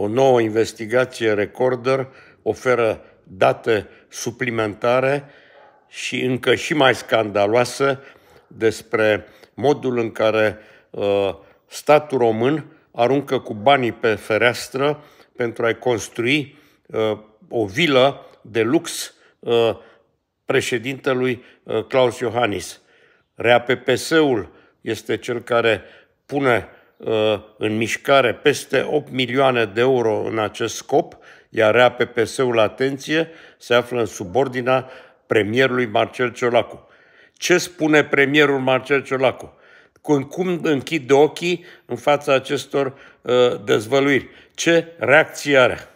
O nouă investigație Recorder oferă date suplimentare și încă și mai scandaloasă despre modul în care uh, statul român aruncă cu banii pe fereastră pentru a-i construi uh, o vilă de lux uh, președintelui uh, Claus Iohannis. RAPPS-ul este cel care pune Uh, în mișcare peste 8 milioane de euro în acest scop, iar RAPPS-ul, atenție, se află în subordina premierului Marcel Ciolacu. Ce spune premierul Marcel Ciolacu? Cum, închide ochii în fața acestor uh, dezvăluiri? Ce reacție are?